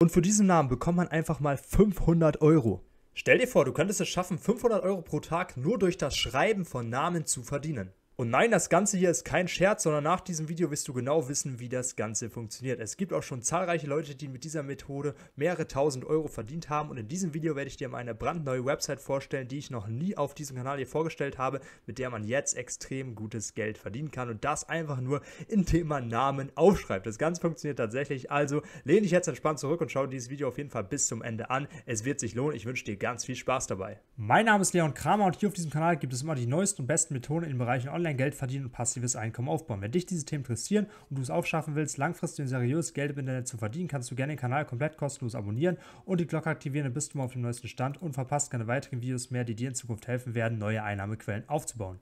Und für diesen Namen bekommt man einfach mal 500 Euro. Stell dir vor, du könntest es schaffen, 500 Euro pro Tag nur durch das Schreiben von Namen zu verdienen. Und nein, das Ganze hier ist kein Scherz, sondern nach diesem Video wirst du genau wissen, wie das Ganze funktioniert. Es gibt auch schon zahlreiche Leute, die mit dieser Methode mehrere tausend Euro verdient haben und in diesem Video werde ich dir meine brandneue Website vorstellen, die ich noch nie auf diesem Kanal hier vorgestellt habe, mit der man jetzt extrem gutes Geld verdienen kann und das einfach nur, indem man Namen aufschreibt. Das Ganze funktioniert tatsächlich, also lehne dich jetzt entspannt zurück und schau dieses Video auf jeden Fall bis zum Ende an. Es wird sich lohnen, ich wünsche dir ganz viel Spaß dabei. Mein Name ist Leon Kramer und hier auf diesem Kanal gibt es immer die neuesten und besten Methoden im Bereich Online online Geld verdienen und passives Einkommen aufbauen. Wenn dich diese Themen interessieren und du es aufschaffen willst, langfristig und seriös Geld im Internet zu verdienen, kannst du gerne den Kanal komplett kostenlos abonnieren und die Glocke aktivieren, dann bist du mal auf dem neuesten Stand und verpasst keine weiteren Videos mehr, die dir in Zukunft helfen werden, neue Einnahmequellen aufzubauen.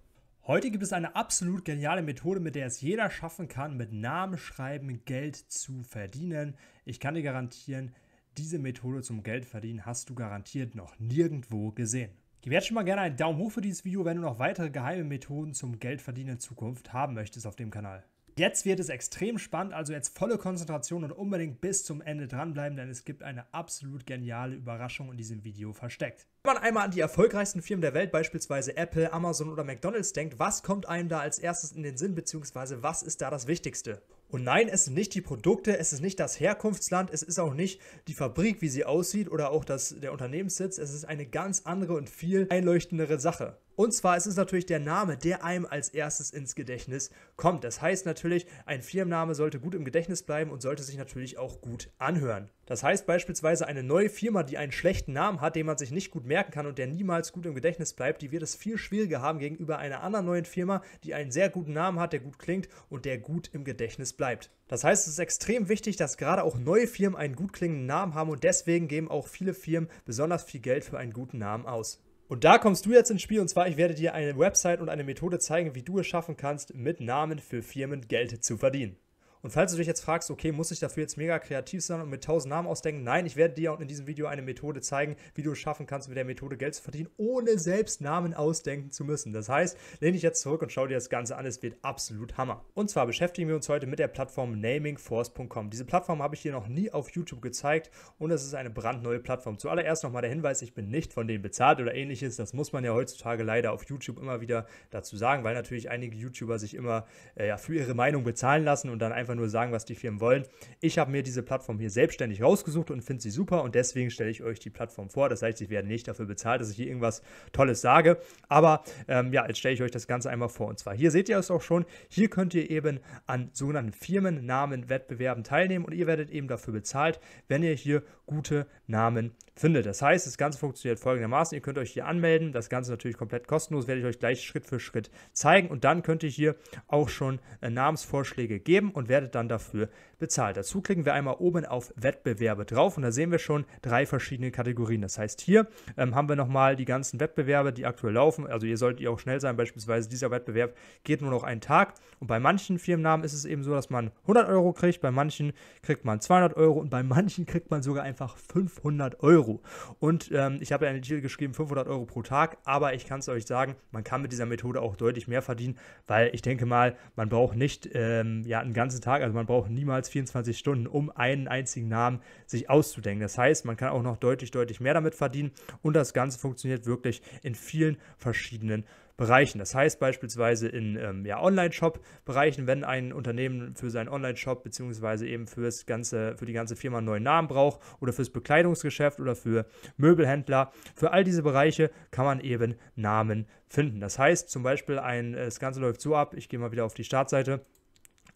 Heute gibt es eine absolut geniale Methode, mit der es jeder schaffen kann, mit Namen schreiben Geld zu verdienen. Ich kann dir garantieren, diese Methode zum Geldverdienen hast du garantiert noch nirgendwo gesehen. Gib jetzt schon mal gerne einen Daumen hoch für dieses Video, wenn du noch weitere geheime Methoden zum Geldverdienen in Zukunft haben möchtest auf dem Kanal. Jetzt wird es extrem spannend, also jetzt volle Konzentration und unbedingt bis zum Ende dranbleiben, denn es gibt eine absolut geniale Überraschung in diesem Video versteckt. Wenn man einmal an die erfolgreichsten Firmen der Welt, beispielsweise Apple, Amazon oder McDonalds denkt, was kommt einem da als erstes in den Sinn, beziehungsweise was ist da das Wichtigste? Und nein, es sind nicht die Produkte, es ist nicht das Herkunftsland, es ist auch nicht die Fabrik, wie sie aussieht oder auch das, der Unternehmenssitz. Es ist eine ganz andere und viel einleuchtendere Sache. Und zwar ist es natürlich der Name, der einem als erstes ins Gedächtnis kommt. Das heißt natürlich, ein Firmenname sollte gut im Gedächtnis bleiben und sollte sich natürlich auch gut anhören. Das heißt beispielsweise eine neue Firma, die einen schlechten Namen hat, den man sich nicht gut merken kann und der niemals gut im Gedächtnis bleibt, die wird es viel schwieriger haben gegenüber einer anderen neuen Firma, die einen sehr guten Namen hat, der gut klingt und der gut im Gedächtnis bleibt. Das heißt, es ist extrem wichtig, dass gerade auch neue Firmen einen gut klingenden Namen haben und deswegen geben auch viele Firmen besonders viel Geld für einen guten Namen aus. Und da kommst du jetzt ins Spiel und zwar, ich werde dir eine Website und eine Methode zeigen, wie du es schaffen kannst, mit Namen für Firmen Geld zu verdienen. Und falls du dich jetzt fragst, okay, muss ich dafür jetzt mega kreativ sein und mit tausend Namen ausdenken? Nein, ich werde dir auch in diesem Video eine Methode zeigen, wie du es schaffen kannst, mit der Methode Geld zu verdienen, ohne selbst Namen ausdenken zu müssen. Das heißt, lehne dich jetzt zurück und schau dir das Ganze an. Es wird absolut Hammer. Und zwar beschäftigen wir uns heute mit der Plattform namingforce.com. Diese Plattform habe ich dir noch nie auf YouTube gezeigt und es ist eine brandneue Plattform. Zuallererst nochmal der Hinweis, ich bin nicht von denen bezahlt oder ähnliches. Das muss man ja heutzutage leider auf YouTube immer wieder dazu sagen, weil natürlich einige YouTuber sich immer äh, für ihre Meinung bezahlen lassen und dann einfach nur sagen, was die Firmen wollen. Ich habe mir diese Plattform hier selbstständig rausgesucht und finde sie super und deswegen stelle ich euch die Plattform vor. Das heißt, ich werde nicht dafür bezahlt, dass ich hier irgendwas Tolles sage. Aber ähm, ja, jetzt stelle ich euch das Ganze einmal vor. Und zwar hier seht ihr es auch schon. Hier könnt ihr eben an sogenannten Firmennamen-Wettbewerben teilnehmen und ihr werdet eben dafür bezahlt, wenn ihr hier gute Namen findet. Das heißt, das Ganze funktioniert folgendermaßen. Ihr könnt euch hier anmelden. Das Ganze natürlich komplett kostenlos. Werde ich euch gleich Schritt für Schritt zeigen. Und dann könnt ihr hier auch schon äh, Namensvorschläge geben und werdet werdet dann dafür bezahlt. Dazu klicken wir einmal oben auf Wettbewerbe drauf und da sehen wir schon drei verschiedene Kategorien. Das heißt, hier ähm, haben wir nochmal die ganzen Wettbewerbe, die aktuell laufen. Also ihr solltet ihr auch schnell sein, beispielsweise dieser Wettbewerb geht nur noch einen Tag und bei manchen Firmennamen ist es eben so, dass man 100 Euro kriegt, bei manchen kriegt man 200 Euro und bei manchen kriegt man sogar einfach 500 Euro. Und ähm, ich habe ja in den Titel geschrieben 500 Euro pro Tag, aber ich kann es euch sagen, man kann mit dieser Methode auch deutlich mehr verdienen, weil ich denke mal, man braucht nicht ähm, ja einen ganzen Tag Tag. Also man braucht niemals 24 Stunden, um einen einzigen Namen sich auszudenken. Das heißt, man kann auch noch deutlich, deutlich mehr damit verdienen und das Ganze funktioniert wirklich in vielen verschiedenen Bereichen. Das heißt beispielsweise in ähm, ja, Online-Shop-Bereichen, wenn ein Unternehmen für seinen Online-Shop bzw. eben für, ganze, für die ganze Firma einen neuen Namen braucht oder fürs Bekleidungsgeschäft oder für Möbelhändler, für all diese Bereiche kann man eben Namen finden. Das heißt zum Beispiel, ein, äh, das Ganze läuft so ab, ich gehe mal wieder auf die Startseite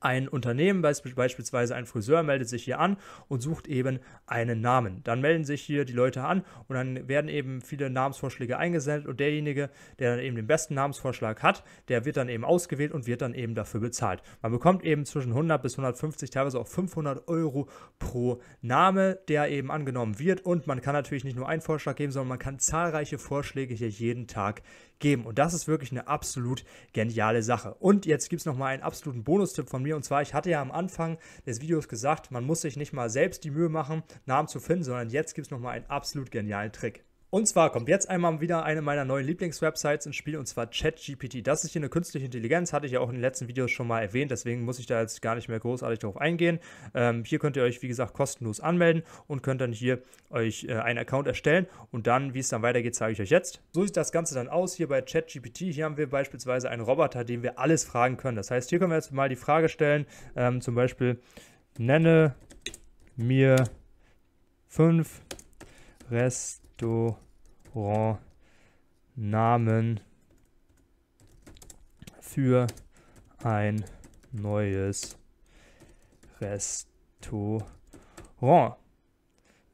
ein Unternehmen, beispielsweise ein Friseur, meldet sich hier an und sucht eben einen Namen. Dann melden sich hier die Leute an und dann werden eben viele Namensvorschläge eingesendet und derjenige, der dann eben den besten Namensvorschlag hat, der wird dann eben ausgewählt und wird dann eben dafür bezahlt. Man bekommt eben zwischen 100 bis 150, teilweise auch 500 Euro pro Name, der eben angenommen wird und man kann natürlich nicht nur einen Vorschlag geben, sondern man kann zahlreiche Vorschläge hier jeden Tag geben. Und das ist wirklich eine absolut geniale Sache. Und jetzt gibt es nochmal einen absoluten Bonustipp von mir. Und zwar, ich hatte ja am Anfang des Videos gesagt, man muss sich nicht mal selbst die Mühe machen, Namen zu finden, sondern jetzt gibt es nochmal einen absolut genialen Trick. Und zwar kommt jetzt einmal wieder eine meiner neuen Lieblingswebsites ins Spiel, und zwar ChatGPT. Das ist hier eine künstliche Intelligenz, hatte ich ja auch in den letzten Videos schon mal erwähnt, deswegen muss ich da jetzt gar nicht mehr großartig darauf eingehen. Ähm, hier könnt ihr euch, wie gesagt, kostenlos anmelden und könnt dann hier euch äh, einen Account erstellen. Und dann, wie es dann weitergeht, zeige ich euch jetzt. So sieht das Ganze dann aus hier bei ChatGPT. Hier haben wir beispielsweise einen Roboter, den wir alles fragen können. Das heißt, hier können wir jetzt mal die Frage stellen, ähm, zum Beispiel, nenne mir fünf Rest Restaurant Namen für ein neues Restaurant.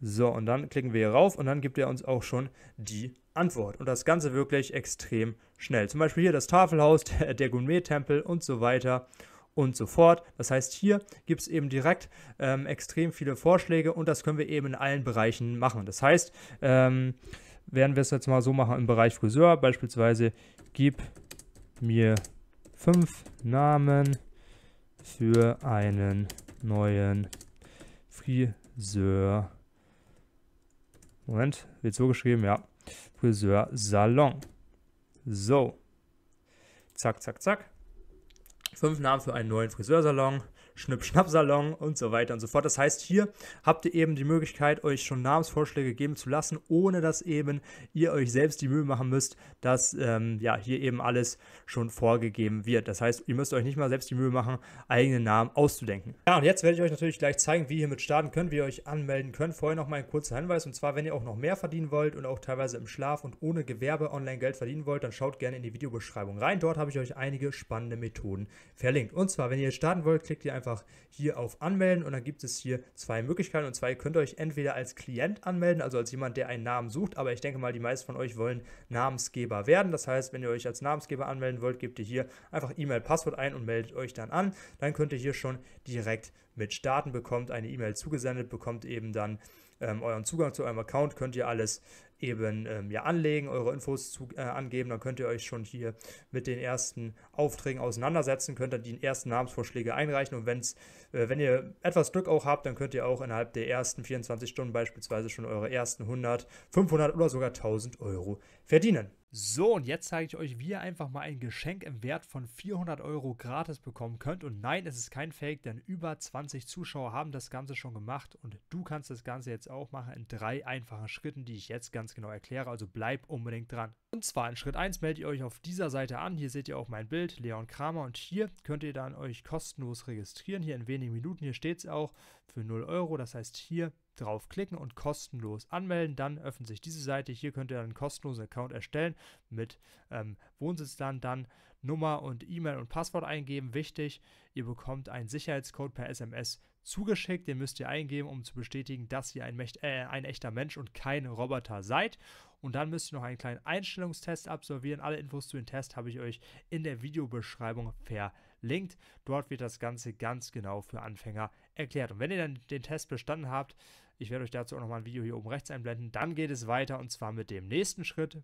So, und dann klicken wir hier rauf und dann gibt er uns auch schon die Antwort. Und das Ganze wirklich extrem schnell. Zum Beispiel hier das Tafelhaus, der, der Gourmet-Tempel und so weiter und so fort. Das heißt, hier gibt es eben direkt ähm, extrem viele Vorschläge und das können wir eben in allen Bereichen machen. Das heißt, ähm, werden wir es jetzt mal so machen im Bereich Friseur, beispielsweise gib mir fünf Namen für einen neuen Friseur. Moment, wird so geschrieben, ja. Friseur Salon. So. Zack, zack, zack. Fünf Namen für einen neuen Friseursalon. Schnippschnappsalon und so weiter und so fort. Das heißt, hier habt ihr eben die Möglichkeit, euch schon Namensvorschläge geben zu lassen, ohne dass eben ihr euch selbst die Mühe machen müsst, dass ähm, ja, hier eben alles schon vorgegeben wird. Das heißt, ihr müsst euch nicht mal selbst die Mühe machen, eigene Namen auszudenken. Ja, und jetzt werde ich euch natürlich gleich zeigen, wie ihr mit starten könnt, wie ihr euch anmelden könnt. Vorher noch mal ein kurzer Hinweis, und zwar, wenn ihr auch noch mehr verdienen wollt und auch teilweise im Schlaf und ohne Gewerbe online Geld verdienen wollt, dann schaut gerne in die Videobeschreibung rein. Dort habe ich euch einige spannende Methoden verlinkt. Und zwar, wenn ihr starten wollt, klickt ihr einfach einfach hier auf Anmelden und dann gibt es hier zwei Möglichkeiten. Und zwar, ihr könnt euch entweder als Klient anmelden, also als jemand, der einen Namen sucht, aber ich denke mal, die meisten von euch wollen Namensgeber werden. Das heißt, wenn ihr euch als Namensgeber anmelden wollt, gebt ihr hier einfach E-Mail, Passwort ein und meldet euch dann an. Dann könnt ihr hier schon direkt mit starten, bekommt eine E-Mail zugesendet, bekommt eben dann ähm, euren Zugang zu eurem Account, könnt ihr alles eben ähm, ja anlegen, eure Infos zu, äh, angeben, dann könnt ihr euch schon hier mit den ersten Aufträgen auseinandersetzen, könnt dann die ersten Namensvorschläge einreichen und wenn's, äh, wenn ihr etwas Glück auch habt, dann könnt ihr auch innerhalb der ersten 24 Stunden beispielsweise schon eure ersten 100, 500 oder sogar 1000 Euro verdienen. So, und jetzt zeige ich euch, wie ihr einfach mal ein Geschenk im Wert von 400 Euro gratis bekommen könnt. Und nein, es ist kein Fake, denn über 20 Zuschauer haben das Ganze schon gemacht und du kannst das Ganze jetzt auch machen in drei einfachen Schritten, die ich jetzt ganz genau erkläre. Also bleib unbedingt dran. Und zwar in Schritt 1 meldet ihr euch auf dieser Seite an. Hier seht ihr auch mein Bild, Leon Kramer. Und hier könnt ihr dann euch kostenlos registrieren. Hier in wenigen Minuten, hier steht es auch für 0 Euro. Das heißt, hier draufklicken und kostenlos anmelden. Dann öffnet sich diese Seite. Hier könnt ihr einen kostenlosen Account erstellen mit ähm, Wohnsitzland, dann Nummer und E-Mail und Passwort eingeben. Wichtig, ihr bekommt einen Sicherheitscode per SMS zugeschickt. Den müsst ihr eingeben, um zu bestätigen, dass ihr ein, Mächt äh, ein echter Mensch und kein Roboter seid. Und dann müsst ihr noch einen kleinen Einstellungstest absolvieren. Alle Infos zu dem Test habe ich euch in der Videobeschreibung verlinkt verlinkt. Dort wird das Ganze ganz genau für Anfänger erklärt. Und wenn ihr dann den Test bestanden habt, ich werde euch dazu auch nochmal ein Video hier oben rechts einblenden, dann geht es weiter und zwar mit dem nächsten Schritt.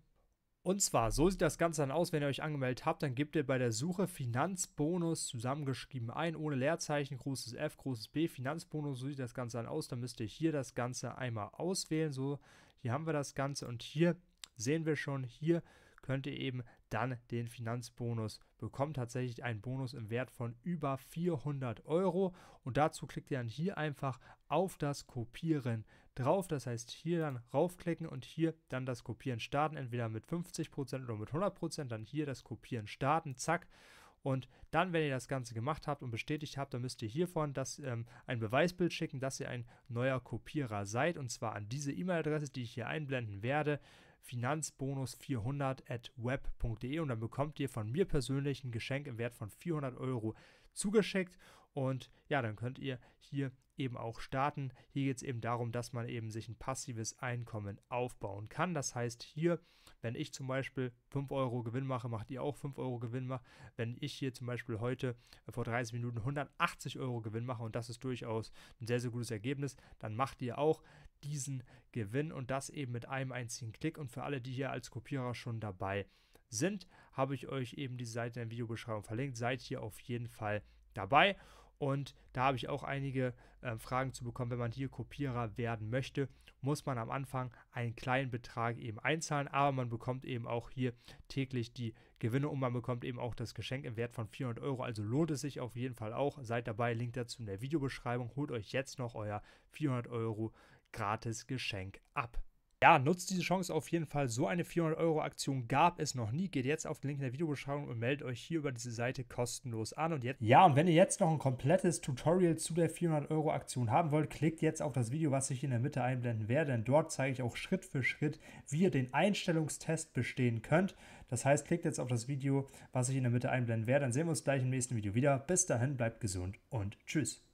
Und zwar, so sieht das Ganze dann aus, wenn ihr euch angemeldet habt, dann gebt ihr bei der Suche Finanzbonus zusammengeschrieben ein, ohne Leerzeichen, großes F, großes B, Finanzbonus, so sieht das Ganze dann aus, dann müsst ihr hier das Ganze einmal auswählen, so, hier haben wir das Ganze und hier sehen wir schon, hier könnt ihr eben dann den Finanzbonus bekommen. Tatsächlich einen Bonus im Wert von über 400 Euro. Und dazu klickt ihr dann hier einfach auf das Kopieren drauf. Das heißt, hier dann raufklicken und hier dann das Kopieren starten. Entweder mit 50% oder mit 100%. Dann hier das Kopieren starten. Zack. Und dann, wenn ihr das Ganze gemacht habt und bestätigt habt, dann müsst ihr hiervon das, ähm, ein Beweisbild schicken, dass ihr ein neuer Kopierer seid. Und zwar an diese E-Mail-Adresse, die ich hier einblenden werde finanzbonus400 at web.de und dann bekommt ihr von mir persönlich ein Geschenk im Wert von 400 Euro zugeschickt und ja, dann könnt ihr hier eben auch starten. Hier geht es eben darum, dass man eben sich ein passives Einkommen aufbauen kann. Das heißt, hier wenn ich zum Beispiel 5 Euro Gewinn mache, macht ihr auch 5 Euro Gewinn. Wenn ich hier zum Beispiel heute äh, vor 30 Minuten 180 Euro Gewinn mache und das ist durchaus ein sehr, sehr gutes Ergebnis, dann macht ihr auch diesen Gewinn und das eben mit einem einzigen Klick. Und für alle, die hier als Kopierer schon dabei sind, habe ich euch eben die Seite in der Videobeschreibung verlinkt. Seid hier auf jeden Fall dabei. Und da habe ich auch einige äh, Fragen zu bekommen, wenn man hier Kopierer werden möchte muss man am Anfang einen kleinen Betrag eben einzahlen, aber man bekommt eben auch hier täglich die Gewinne und man bekommt eben auch das Geschenk im Wert von 400 Euro. Also lohnt es sich auf jeden Fall auch. Seid dabei, Link dazu in der Videobeschreibung. Holt euch jetzt noch euer 400 Euro gratis Geschenk ab. Ja, nutzt diese Chance auf jeden Fall. So eine 400-Euro-Aktion gab es noch nie. Geht jetzt auf den Link in der Videobeschreibung und meldet euch hier über diese Seite kostenlos an. Und jetzt, ja, und wenn ihr jetzt noch ein komplettes Tutorial zu der 400-Euro-Aktion haben wollt, klickt jetzt auf das Video, was ich in der Mitte einblenden werde. Denn dort zeige ich auch Schritt für Schritt, wie ihr den Einstellungstest bestehen könnt. Das heißt, klickt jetzt auf das Video, was ich in der Mitte einblenden werde. Dann sehen wir uns gleich im nächsten Video wieder. Bis dahin, bleibt gesund und tschüss.